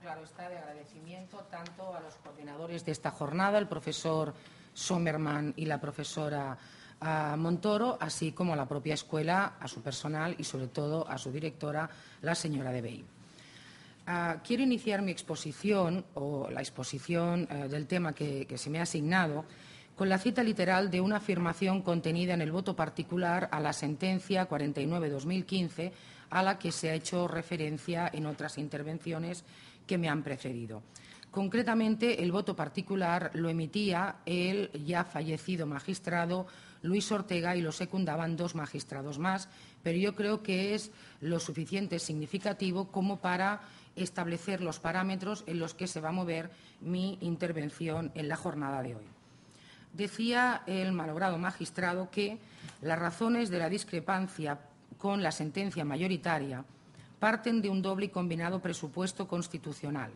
claro está, de agradecimiento tanto a los coordinadores de esta jornada, el profesor Sommerman y la profesora ah, Montoro, así como a la propia escuela, a su personal y, sobre todo, a su directora, la señora de Bey. Ah, quiero iniciar mi exposición o la exposición eh, del tema que se me ha asignado con la cita literal de una afirmación contenida en el voto particular a la sentencia 49-2015, a la que se ha hecho referencia en otras intervenciones que me han precedido. Concretamente, el voto particular lo emitía el ya fallecido magistrado Luis Ortega y lo secundaban dos magistrados más, pero yo creo que es lo suficiente significativo como para establecer los parámetros en los que se va a mover mi intervención en la jornada de hoy decía el malogrado magistrado que las razones de la discrepancia con la sentencia mayoritaria parten de un doble y combinado presupuesto constitucional.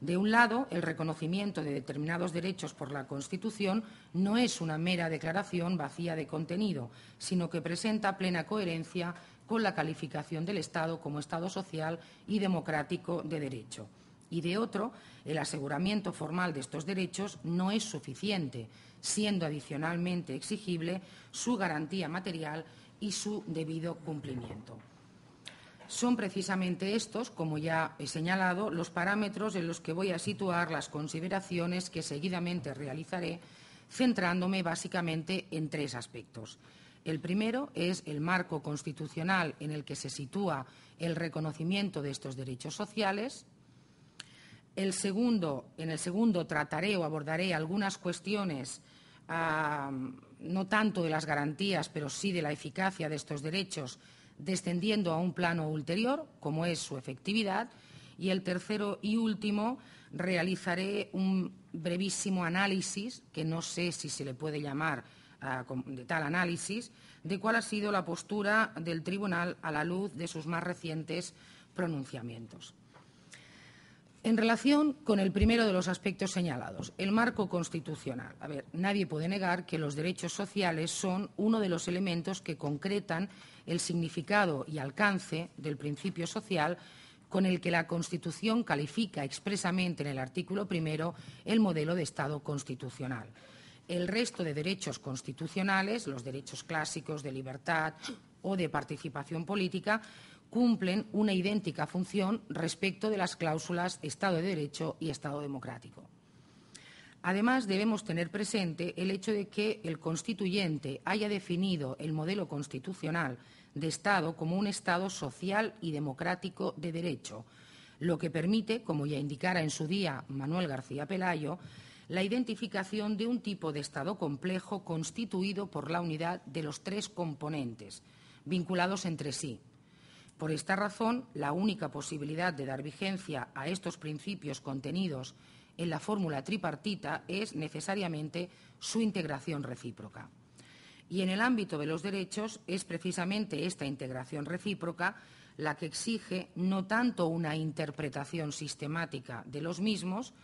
De un lado, el reconocimiento de determinados derechos por la Constitución no es una mera declaración vacía de contenido, sino que presenta plena coherencia con la calificación del Estado como Estado social y democrático de derecho y de otro, el aseguramiento formal de estos derechos no es suficiente, siendo adicionalmente exigible su garantía material y su debido cumplimiento. Son precisamente estos, como ya he señalado, los parámetros en los que voy a situar las consideraciones que seguidamente realizaré, centrándome básicamente en tres aspectos. El primero es el marco constitucional en el que se sitúa el reconocimiento de estos derechos sociales, en el segundo trataré o abordaré algunas cuestiones, ah, no tanto de las garantías, pero sí de la eficacia de estos derechos, descendiendo a un plano ulterior, como es su efectividad. Y el tercero y último, realizaré un brevísimo análisis, que no sé si se le puede llamar ah, de tal análisis, de cuál ha sido la postura del Tribunal a la luz de sus más recientes pronunciamientos. En relación con el primero de los aspectos señalados, el marco constitucional. A ver, nadie puede negar que los derechos sociales son uno de los elementos que concretan el significado y alcance del principio social con el que la Constitución califica expresamente en el artículo primero el modelo de Estado constitucional. El resto de derechos constitucionales, los derechos clásicos de libertad o de participación política, cumplen una idéntica función respecto de las cláusulas Estado de Derecho y Estado Democrático. Además, debemos tener presente el hecho de que el constituyente haya definido el modelo constitucional de Estado como un Estado social y democrático de derecho, lo que permite, como ya indicara en su día Manuel García Pelayo, la identificación de un tipo de Estado complejo constituido por la unidad de los tres componentes, vinculados entre sí, por esta razón, la única posibilidad de dar vigencia a estos principios contenidos en la fórmula tripartita es necesariamente su integración recíproca. Y en el ámbito de los derechos es precisamente esta integración recíproca la que exige no tanto una interpretación sistemática de los mismos,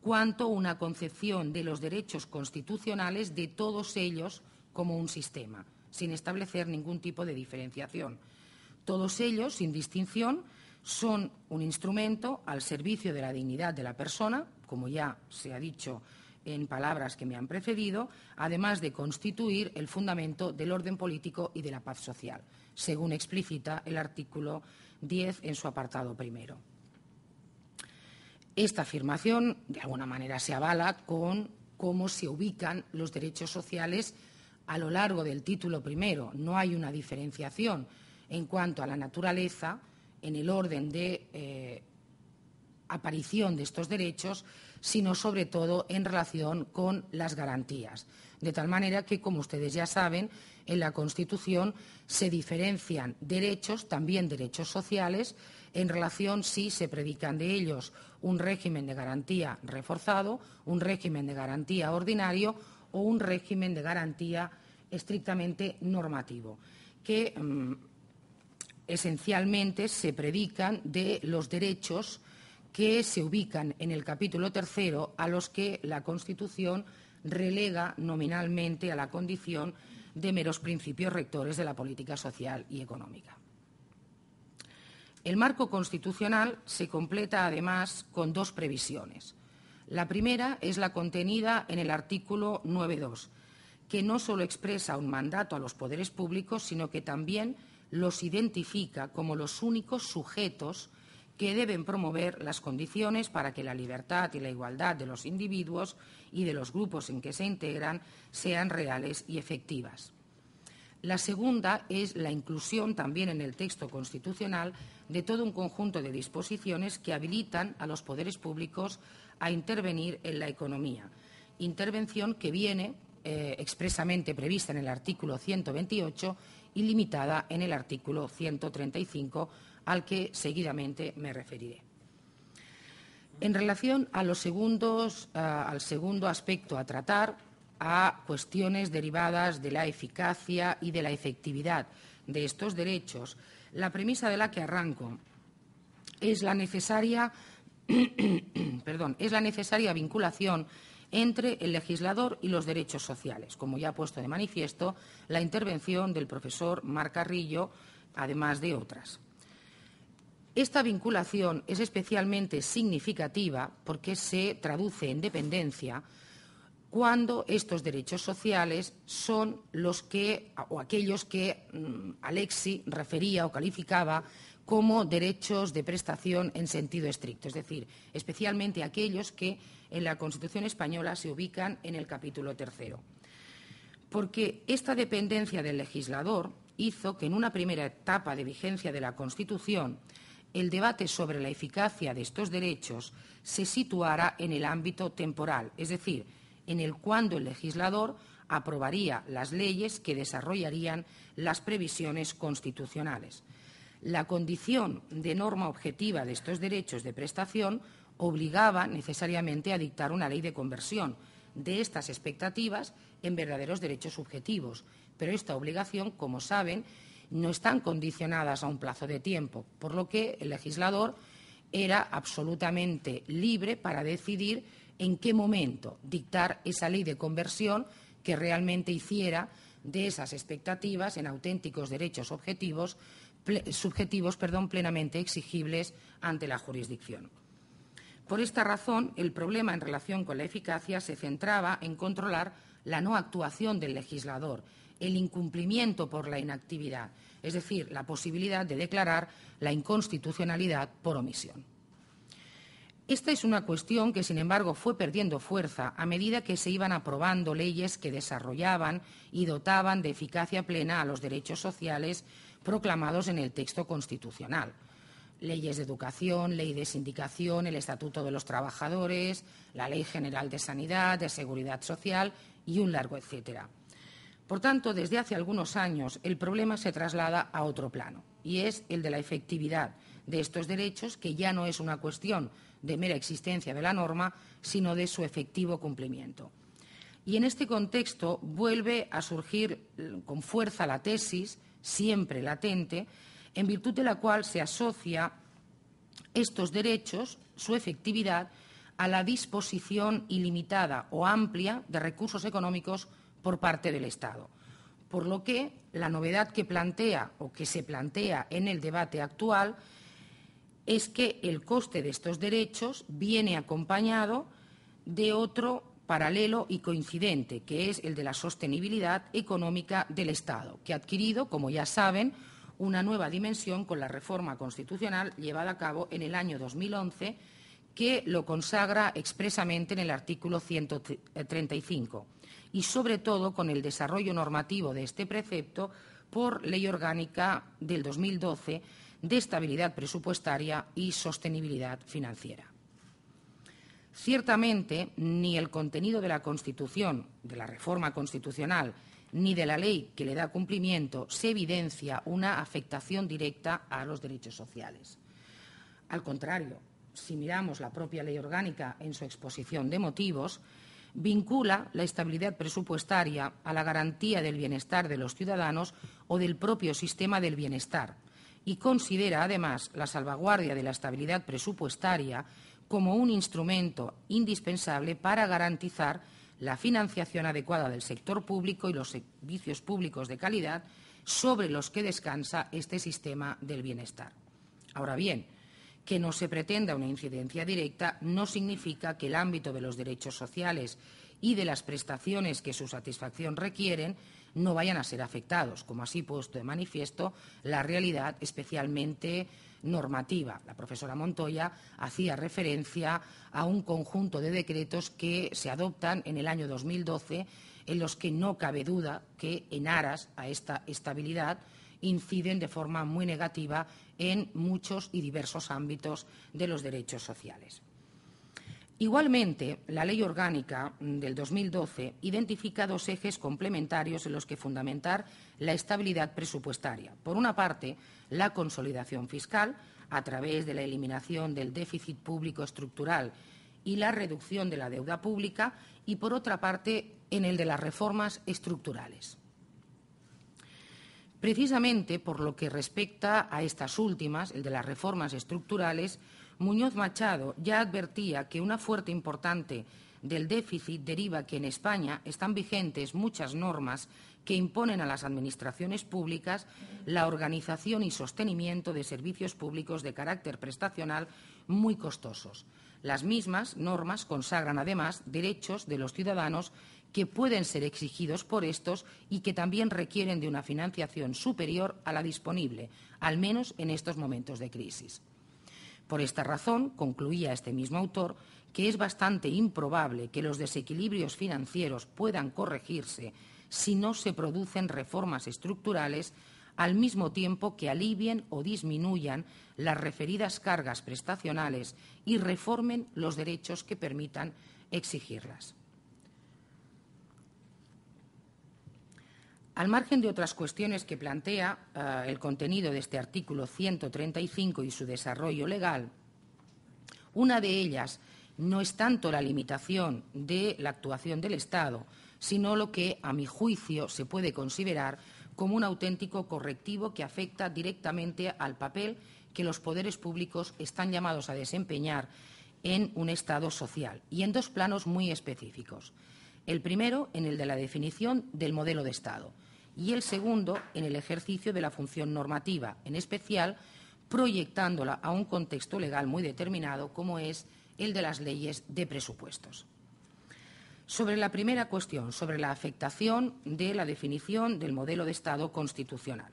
cuanto una concepción de los derechos constitucionales de todos ellos como un sistema, sin establecer ningún tipo de diferenciación todos ellos, sin distinción, son un instrumento al servicio de la dignidad de la persona, como ya se ha dicho en palabras que me han precedido, además de constituir el fundamento del orden político y de la paz social, según explícita el artículo 10 en su apartado primero. Esta afirmación, de alguna manera, se avala con cómo se ubican los derechos sociales a lo largo del título primero. No hay una diferenciación en cuanto a la naturaleza, en el orden de eh, aparición de estos derechos, sino sobre todo en relación con las garantías. De tal manera que, como ustedes ya saben, en la Constitución se diferencian derechos, también derechos sociales, en relación si se predican de ellos un régimen de garantía reforzado, un régimen de garantía ordinario o un régimen de garantía estrictamente normativo, mm, esencialmente se predican de los derechos que se ubican en el capítulo tercero a los que la Constitución relega nominalmente a la condición de meros principios rectores de la política social y económica. El marco constitucional se completa además con dos previsiones. La primera es la contenida en el artículo 9.2, que no solo expresa un mandato a los poderes públicos, sino que también los identifica como los únicos sujetos que deben promover las condiciones para que la libertad y la igualdad de los individuos y de los grupos en que se integran sean reales y efectivas. La segunda es la inclusión también en el texto constitucional de todo un conjunto de disposiciones que habilitan a los poderes públicos a intervenir en la economía, intervención que viene eh, expresamente prevista en el artículo 128 ilimitada en el artículo 135, al que seguidamente me referiré. En relación eh, al segundo aspecto a tratar, a cuestiones derivadas de la eficacia y de la efectividad de estos derechos, la premisa de la que arranco es la necesaria vinculación entre el legislador y los derechos sociales, como ya ha puesto de manifiesto la intervención del profesor Mar Carrillo, además de otras. Esta vinculación es especialmente significativa porque se traduce en dependencia cuando estos derechos sociales son los que o aquellos que mm, Alexi refería o calificaba como derechos de prestación en sentido estricto, es decir, especialmente aquellos que en la Constitución española se ubican en el capítulo tercero. Porque esta dependencia del legislador hizo que en una primera etapa de vigencia de la Constitución el debate sobre la eficacia de estos derechos se situara en el ámbito temporal, es decir, en el cuándo el legislador aprobaría las leyes que desarrollarían las previsiones constitucionales la condición de norma objetiva de estos derechos de prestación obligaba necesariamente a dictar una ley de conversión de estas expectativas en verdaderos derechos subjetivos. Pero esta obligación, como saben, no están condicionadas a un plazo de tiempo, por lo que el legislador era absolutamente libre para decidir en qué momento dictar esa ley de conversión que realmente hiciera de esas expectativas en auténticos derechos objetivos subjetivos perdón, plenamente exigibles ante la jurisdicción. Por esta razón, el problema en relación con la eficacia se centraba en controlar la no actuación del legislador, el incumplimiento por la inactividad, es decir, la posibilidad de declarar la inconstitucionalidad por omisión. Esta es una cuestión que, sin embargo, fue perdiendo fuerza a medida que se iban aprobando leyes que desarrollaban y dotaban de eficacia plena a los derechos sociales proclamados en el texto constitucional. Leyes de educación, ley de sindicación, el Estatuto de los Trabajadores, la Ley General de Sanidad, de Seguridad Social y un largo etcétera. Por tanto, desde hace algunos años el problema se traslada a otro plano y es el de la efectividad de estos derechos, que ya no es una cuestión de mera existencia de la norma, sino de su efectivo cumplimiento. Y en este contexto vuelve a surgir eh, con fuerza la tesis siempre latente, en virtud de la cual se asocia estos derechos, su efectividad, a la disposición ilimitada o amplia de recursos económicos por parte del Estado. Por lo que la novedad que plantea o que se plantea en el debate actual es que el coste de estos derechos viene acompañado de otro paralelo y coincidente, que es el de la sostenibilidad económica del Estado, que ha adquirido, como ya saben, una nueva dimensión con la reforma constitucional llevada a cabo en el año 2011, que lo consagra expresamente en el artículo 135 y, sobre todo, con el desarrollo normativo de este precepto por Ley Orgánica del 2012 de Estabilidad Presupuestaria y Sostenibilidad Financiera. Ciertamente, ni el contenido de la Constitución, de la reforma constitucional, ni de la ley que le da cumplimiento, se evidencia una afectación directa a los derechos sociales. Al contrario, si miramos la propia ley orgánica en su exposición de motivos, vincula la estabilidad presupuestaria a la garantía del bienestar de los ciudadanos o del propio sistema del bienestar y considera además la salvaguardia de la estabilidad presupuestaria como un instrumento indispensable para garantizar la financiación adecuada del sector público y los servicios públicos de calidad sobre los que descansa este sistema del bienestar. Ahora bien, que no se pretenda una incidencia directa no significa que el ámbito de los derechos sociales y de las prestaciones que su satisfacción requieren no vayan a ser afectados, como así puesto de manifiesto la realidad especialmente normativa. La profesora Montoya hacía referencia a un conjunto de decretos que se adoptan en el año 2012 en los que no cabe duda que en aras a esta estabilidad inciden de forma muy negativa en muchos y diversos ámbitos de los derechos sociales. Igualmente, la Ley Orgánica del 2012 identifica dos ejes complementarios en los que fundamentar la estabilidad presupuestaria. Por una parte, la consolidación fiscal a través de la eliminación del déficit público estructural y la reducción de la deuda pública y, por otra parte, en el de las reformas estructurales. Precisamente por lo que respecta a estas últimas, el de las reformas estructurales, Muñoz Machado ya advertía que una fuerte importante del déficit deriva que en España están vigentes muchas normas que imponen a las administraciones públicas la organización y sostenimiento de servicios públicos de carácter prestacional muy costosos. Las mismas normas consagran además derechos de los ciudadanos que pueden ser exigidos por estos y que también requieren de una financiación superior a la disponible, al menos en estos momentos de crisis. Por esta razón, concluía este mismo autor, que es bastante improbable que los desequilibrios financieros puedan corregirse si no se producen reformas estructurales al mismo tiempo que alivien o disminuyan las referidas cargas prestacionales y reformen los derechos que permitan exigirlas. Al margen de otras cuestiones que plantea eh, el contenido de este artículo 135 y su desarrollo legal, una de ellas no es tanto la limitación de la actuación del Estado, sino lo que, a mi juicio, se puede considerar como un auténtico correctivo que afecta directamente al papel que los poderes públicos están llamados a desempeñar en un Estado social y en dos planos muy específicos. El primero, en el de la definición del modelo de Estado y el segundo en el ejercicio de la función normativa, en especial proyectándola a un contexto legal muy determinado como es el de las leyes de presupuestos. Sobre la primera cuestión, sobre la afectación de la definición del modelo de Estado constitucional.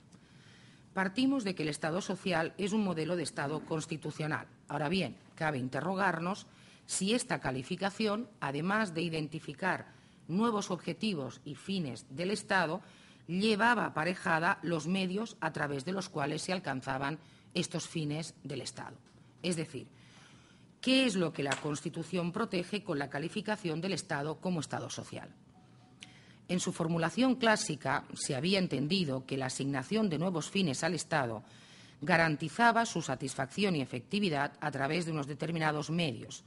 Partimos de que el Estado social es un modelo de Estado constitucional. Ahora bien, cabe interrogarnos si esta calificación, además de identificar nuevos objetivos y fines del Estado, llevaba aparejada los medios a través de los cuales se alcanzaban estos fines del Estado. Es decir, ¿qué es lo que la Constitución protege con la calificación del Estado como Estado social? En su formulación clásica se había entendido que la asignación de nuevos fines al Estado garantizaba su satisfacción y efectividad a través de unos determinados medios.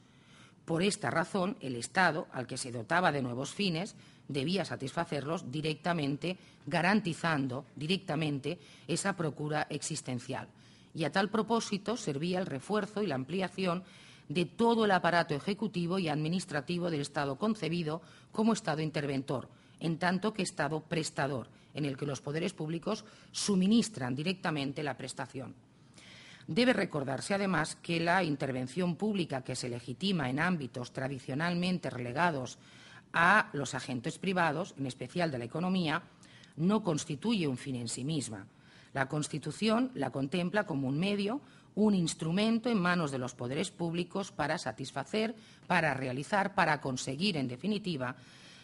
Por esta razón, el Estado, al que se dotaba de nuevos fines, debía satisfacerlos directamente, garantizando directamente esa procura existencial. Y a tal propósito servía el refuerzo y la ampliación de todo el aparato ejecutivo y administrativo del Estado concebido como Estado interventor, en tanto que Estado prestador, en el que los poderes públicos suministran directamente la prestación. Debe recordarse, además, que la intervención pública que se legitima en ámbitos tradicionalmente relegados a los agentes privados, en especial de la economía, no constituye un fin en sí misma. La Constitución la contempla como un medio, un instrumento en manos de los poderes públicos para satisfacer, para realizar, para conseguir, en definitiva,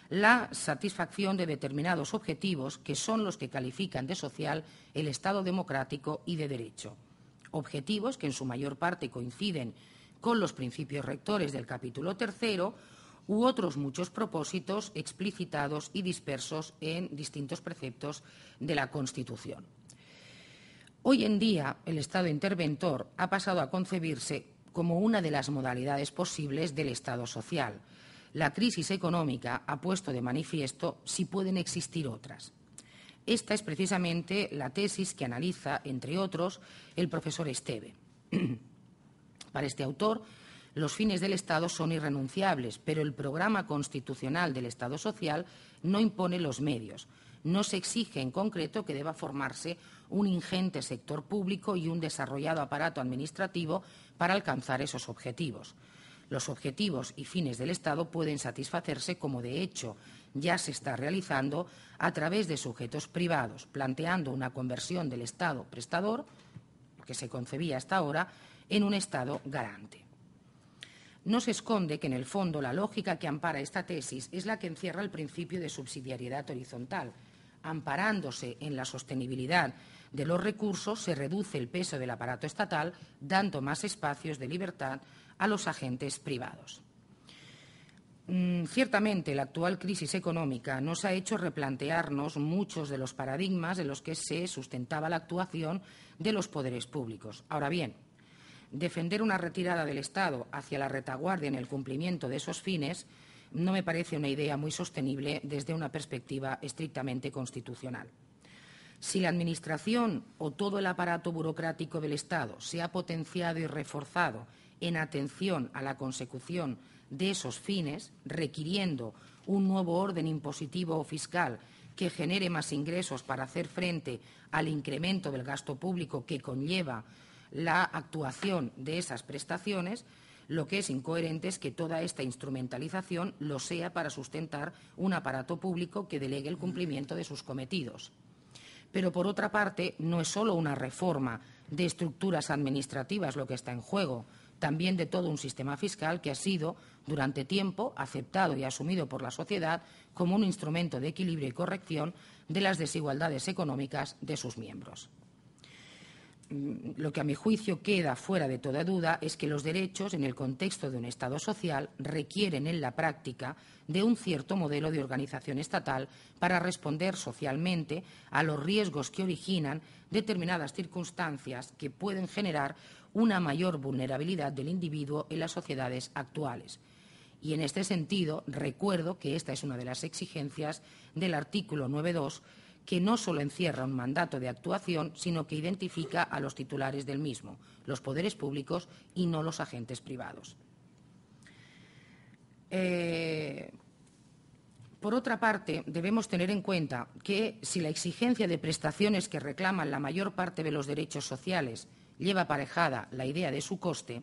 la satisfacción de determinados objetivos que son los que califican de social el Estado democrático y de derecho. Objetivos que en su mayor parte coinciden con los principios rectores del capítulo tercero u otros muchos propósitos explicitados y dispersos en distintos preceptos de la Constitución. Hoy en día, el Estado interventor ha pasado a concebirse como una de las modalidades posibles del Estado social. La crisis económica ha puesto de manifiesto si pueden existir otras. Esta es precisamente la tesis que analiza, entre otros, el profesor Esteve. Para este autor, los fines del Estado son irrenunciables, pero el programa constitucional del Estado social no impone los medios. No se exige en concreto que deba formarse un ingente sector público y un desarrollado aparato administrativo para alcanzar esos objetivos. Los objetivos y fines del Estado pueden satisfacerse, como de hecho ya se está realizando, a través de sujetos privados, planteando una conversión del Estado prestador, que se concebía hasta ahora, en un Estado garante. No se esconde que en el fondo la lógica que ampara esta tesis es la que encierra el principio de subsidiariedad horizontal. Amparándose en la sostenibilidad de los recursos, se reduce el peso del aparato estatal, dando más espacios de libertad a los agentes privados. Mm, ciertamente, la actual crisis económica nos ha hecho replantearnos muchos de los paradigmas en los que se sustentaba la actuación de los poderes públicos. Ahora bien, defender una retirada del Estado hacia la retaguardia en el cumplimiento de esos fines no me parece una idea muy sostenible desde una perspectiva estrictamente constitucional. Si la Administración o todo el aparato burocrático del Estado se ha potenciado y reforzado en atención a la consecución de esos fines, requiriendo un nuevo orden impositivo o fiscal que genere más ingresos para hacer frente al incremento del gasto público que conlleva la actuación de esas prestaciones, lo que es incoherente es que toda esta instrumentalización lo sea para sustentar un aparato público que delegue el cumplimiento de sus cometidos. Pero, por otra parte, no es solo una reforma de estructuras administrativas lo que está en juego, también de todo un sistema fiscal que ha sido, durante tiempo, aceptado y asumido por la sociedad como un instrumento de equilibrio y corrección de las desigualdades económicas de sus miembros lo que a mi juicio queda fuera de toda duda es que los derechos, en el contexto de un Estado social, requieren en la práctica de un cierto modelo de organización estatal para responder socialmente a los riesgos que originan determinadas circunstancias que pueden generar una mayor vulnerabilidad del individuo en las sociedades actuales. Y en este sentido, recuerdo que esta es una de las exigencias del artículo 9.2 que no solo encierra un mandato de actuación, sino que identifica a los titulares del mismo, los poderes públicos y no los agentes privados. Eh, por otra parte, debemos tener en cuenta que si la exigencia de prestaciones que reclaman la mayor parte de los derechos sociales lleva aparejada la idea de su coste,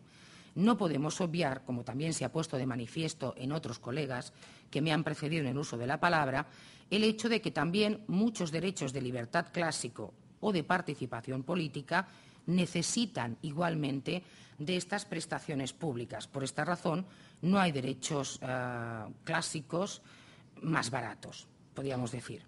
no podemos obviar, como también se ha puesto de manifiesto en otros colegas que me han precedido en el uso de la palabra, el hecho de que también muchos derechos de libertad clásico o de participación política necesitan igualmente de estas prestaciones públicas. Por esta razón, no hay derechos eh, clásicos más baratos, podríamos decir.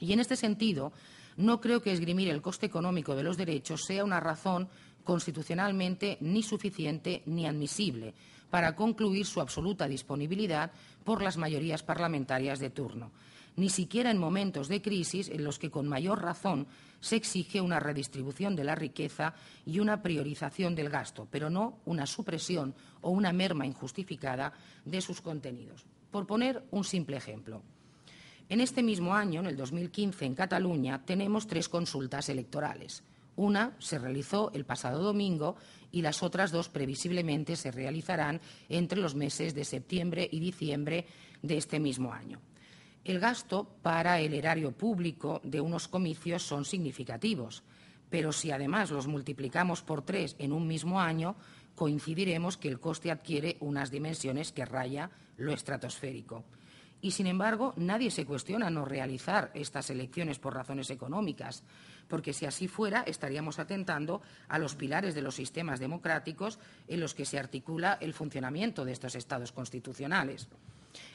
Y en este sentido, no creo que esgrimir el coste económico de los derechos sea una razón constitucionalmente ni suficiente ni admisible para concluir su absoluta disponibilidad por las mayorías parlamentarias de turno, ni siquiera en momentos de crisis en los que con mayor razón se exige una redistribución de la riqueza y una priorización del gasto, pero no una supresión o una merma injustificada de sus contenidos. Por poner un simple ejemplo, en este mismo año, en el 2015, en Cataluña, tenemos tres consultas electorales. Una se realizó el pasado domingo y las otras dos previsiblemente se realizarán entre los meses de septiembre y diciembre de este mismo año. El gasto para el erario público de unos comicios son significativos, pero si además los multiplicamos por tres en un mismo año, coincidiremos que el coste adquiere unas dimensiones que raya lo estratosférico y, sin embargo, nadie se cuestiona no realizar estas elecciones por razones económicas, porque si así fuera estaríamos atentando a los pilares de los sistemas democráticos en los que se articula el funcionamiento de estos estados constitucionales.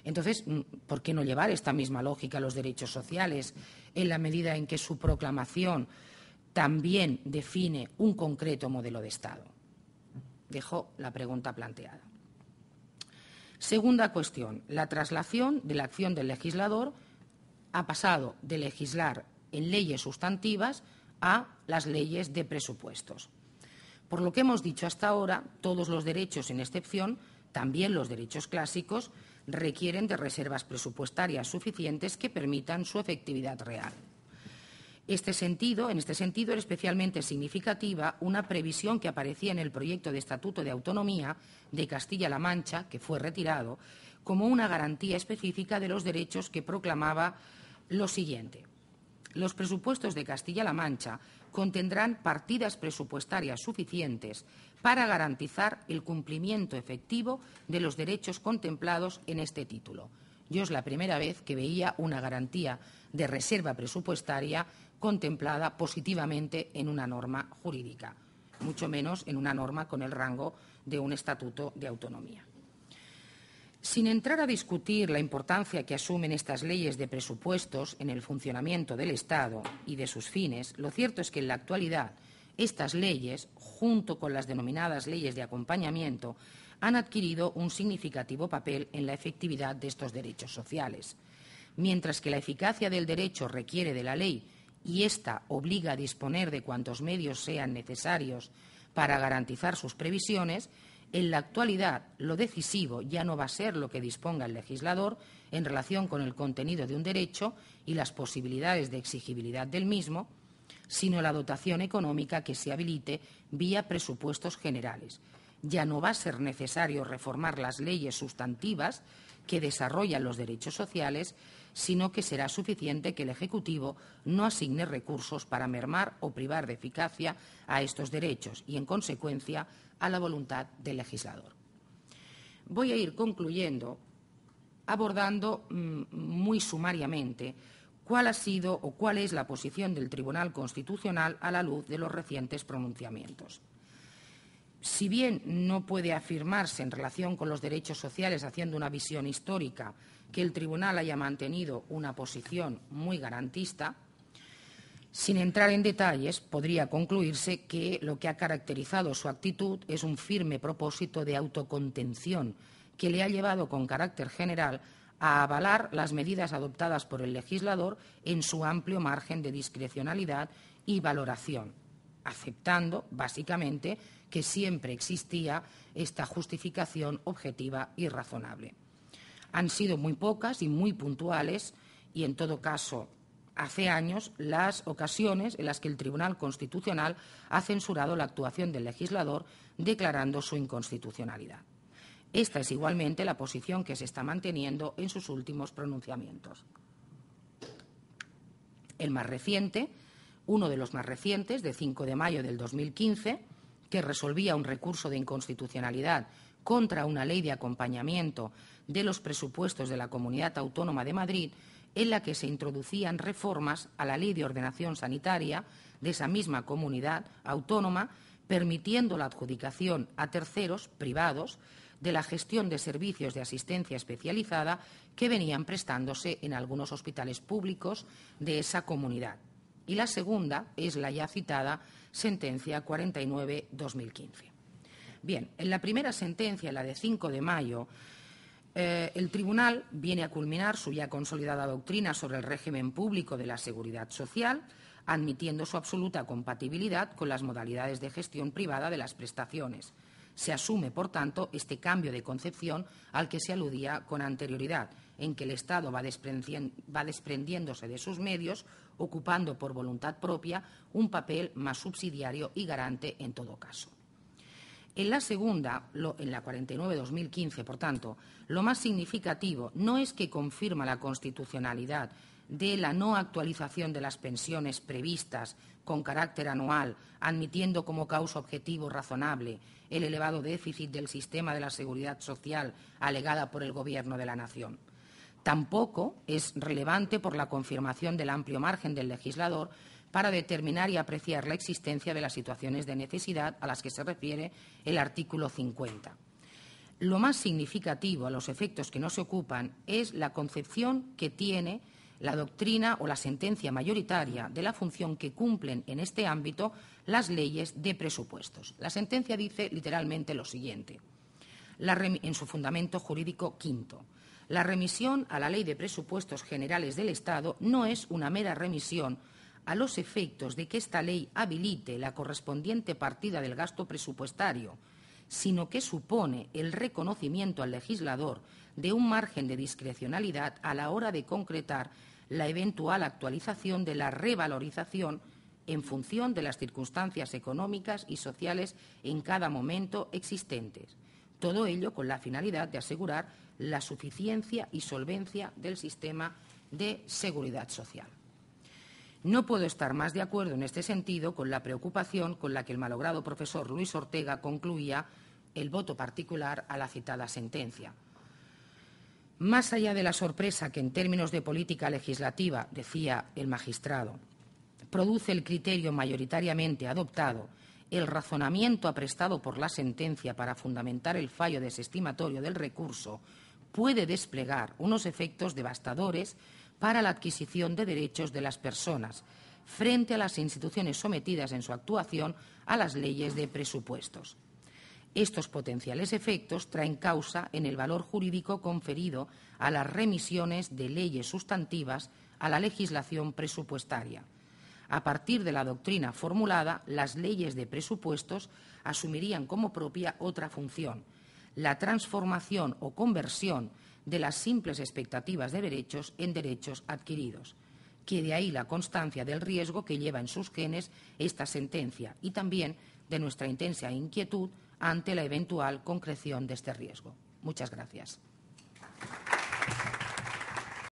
Entonces, mm, ¿por qué no llevar esta misma lógica a los derechos sociales en la medida en que su proclamación también define un concreto modelo de Estado? Dejo la pregunta planteada. Segunda cuestión, la traslación de la acción del legislador ha pasado de legislar en leyes sustantivas a las leyes de presupuestos. Por lo que hemos dicho hasta ahora, todos los derechos, en excepción, también los derechos clásicos, requieren de reservas presupuestarias suficientes que permitan su efectividad real. Este en este sentido, era especialmente significativa una previsión que aparecía en el proyecto de Estatuto de Autonomía de Castilla-La Mancha, que fue retirado, como una garantía específica de los derechos que proclamaba lo siguiente. Los presupuestos de Castilla-La Mancha contendrán partidas presupuestarias suficientes para garantizar el cumplimiento efectivo de los derechos contemplados en este título. Yo es la primera vez que veía una garantía de reserva presupuestaria contemplada positivamente en una norma jurídica, mucho menos en una norma con el rango de un estatuto de autonomía. Sin entrar a discutir la importancia que asumen estas leyes de presupuestos en el funcionamiento del Estado y de sus fines, lo cierto es que en la actualidad estas leyes, junto con las denominadas leyes de acompañamiento, han adquirido un significativo papel en la efectividad de estos derechos sociales. Mientras que la eficacia del derecho requiere de la ley y esta obliga a disponer de cuantos medios sean necesarios para garantizar sus previsiones, en la actualidad lo decisivo ya no va a ser lo que disponga el legislador en relación con el contenido de un derecho y las posibilidades de exigibilidad del mismo, sino la dotación económica que se habilite vía presupuestos generales. Ya no va a ser necesario reformar las leyes sustantivas que desarrollan los derechos sociales, sino que será suficiente que el Ejecutivo no asigne recursos para mermar o privar de eficacia a estos derechos y, en consecuencia, a la voluntad del legislador. Voy a ir concluyendo abordando mm, muy sumariamente cuál ha sido o cuál es la posición del Tribunal Constitucional a la luz de los recientes pronunciamientos. Si bien no puede afirmarse en relación con los derechos sociales haciendo una visión histórica que el tribunal haya mantenido una posición muy garantista, sin entrar en detalles, podría concluirse que lo que ha caracterizado su actitud es un firme propósito de autocontención que le ha llevado con carácter general a avalar las medidas adoptadas por el legislador en su amplio margen de discrecionalidad y valoración, aceptando, básicamente, que siempre existía esta justificación objetiva y razonable han sido muy pocas y muy puntuales y, en todo caso, hace años las ocasiones en las que el Tribunal Constitucional ha censurado la actuación del legislador declarando su inconstitucionalidad. Esta es igualmente la posición que se está manteniendo en sus últimos pronunciamientos. El más reciente, uno de los más recientes, de 5 de mayo del 2015, que resolvía un recurso de inconstitucionalidad contra una ley de acompañamiento de los presupuestos de la Comunidad Autónoma de Madrid, en la que se introducían reformas a la Ley de Ordenación Sanitaria de esa misma comunidad autónoma, permitiendo la adjudicación a terceros privados de la gestión de servicios de asistencia especializada que venían prestándose en algunos hospitales públicos de esa comunidad. Y la segunda es la ya citada sentencia 49-2015. Bien, en la primera sentencia, la de 5 de mayo, eh, el Tribunal viene a culminar su ya consolidada doctrina sobre el régimen público de la seguridad social, admitiendo su absoluta compatibilidad con las modalidades de gestión privada de las prestaciones. Se asume, por tanto, este cambio de concepción al que se aludía con anterioridad, en que el Estado va desprendiéndose de sus medios, ocupando por voluntad propia un papel más subsidiario y garante en todo caso. En la segunda, en la 49-2015, por tanto, lo más significativo no es que confirma la constitucionalidad de la no actualización de las pensiones previstas con carácter anual, admitiendo como causa objetivo razonable el elevado déficit del sistema de la seguridad social alegada por el Gobierno de la Nación. Tampoco es relevante por la confirmación del amplio margen del legislador para determinar y apreciar la existencia de las situaciones de necesidad a las que se refiere el artículo 50. Lo más significativo a los efectos que nos ocupan es la concepción que tiene la doctrina o la sentencia mayoritaria de la función que cumplen en este ámbito las leyes de presupuestos. La sentencia dice literalmente lo siguiente, en su fundamento jurídico quinto. La remisión a la Ley de Presupuestos Generales del Estado no es una mera remisión a los efectos de que esta ley habilite la correspondiente partida del gasto presupuestario, sino que supone el reconocimiento al legislador de un margen de discrecionalidad a la hora de concretar la eventual actualización de la revalorización en función de las circunstancias económicas y sociales en cada momento existentes. Todo ello con la finalidad de asegurar la suficiencia y solvencia del sistema de seguridad social. No puedo estar más de acuerdo en este sentido con la preocupación con la que el malogrado profesor Luis Ortega concluía el voto particular a la citada sentencia. Más allá de la sorpresa que en términos de política legislativa, decía el magistrado, produce el criterio mayoritariamente adoptado, el razonamiento aprestado por la sentencia para fundamentar el fallo desestimatorio del recurso puede desplegar unos efectos devastadores para la adquisición de derechos de las personas frente a las instituciones sometidas en su actuación a las leyes de presupuestos. Estos potenciales efectos traen causa en el valor jurídico conferido a las remisiones de leyes sustantivas a la legislación presupuestaria. A partir de la doctrina formulada, las leyes de presupuestos asumirían como propia otra función, la transformación o conversión de las simples expectativas de derechos en derechos adquiridos, que de ahí la constancia del riesgo que lleva en sus genes esta sentencia y también de nuestra intensa inquietud ante la eventual concreción de este riesgo. Muchas gracias.